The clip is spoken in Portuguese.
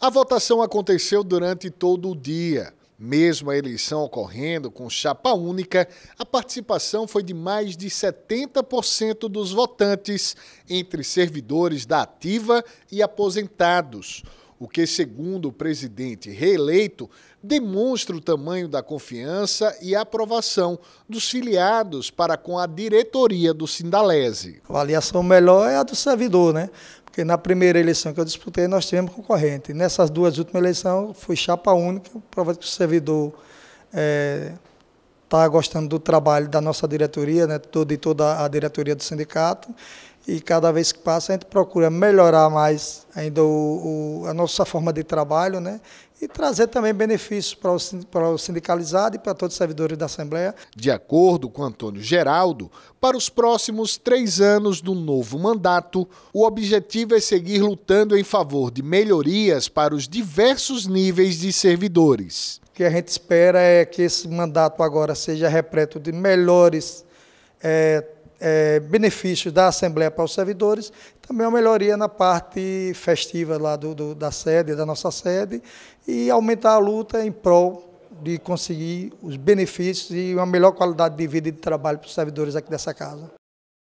A votação aconteceu durante todo o dia. Mesmo a eleição ocorrendo com chapa única, a participação foi de mais de 70% dos votantes entre servidores da ativa e aposentados, o que, segundo o presidente reeleito, demonstra o tamanho da confiança e aprovação dos filiados para com a diretoria do Sindalese. A avaliação melhor é a do servidor, né? Porque na primeira eleição que eu disputei, nós tivemos concorrente. Nessas duas últimas eleições, foi chapa única, prova que o servidor está eh, é, gostando do trabalho da nossa diretoria, né, de toda a diretoria do sindicato, e cada vez que passa, a gente procura melhorar mais ainda o, o, a nossa forma de trabalho, né? e trazer também benefícios para o sindicalizado e para todos os servidores da Assembleia. De acordo com Antônio Geraldo, para os próximos três anos do novo mandato, o objetivo é seguir lutando em favor de melhorias para os diversos níveis de servidores. O que a gente espera é que esse mandato agora seja repleto de melhores é, é, benefícios da Assembleia para os servidores, também uma melhoria na parte festiva lá do, do, da sede, da nossa sede, e aumentar a luta em prol de conseguir os benefícios e uma melhor qualidade de vida e de trabalho para os servidores aqui dessa casa.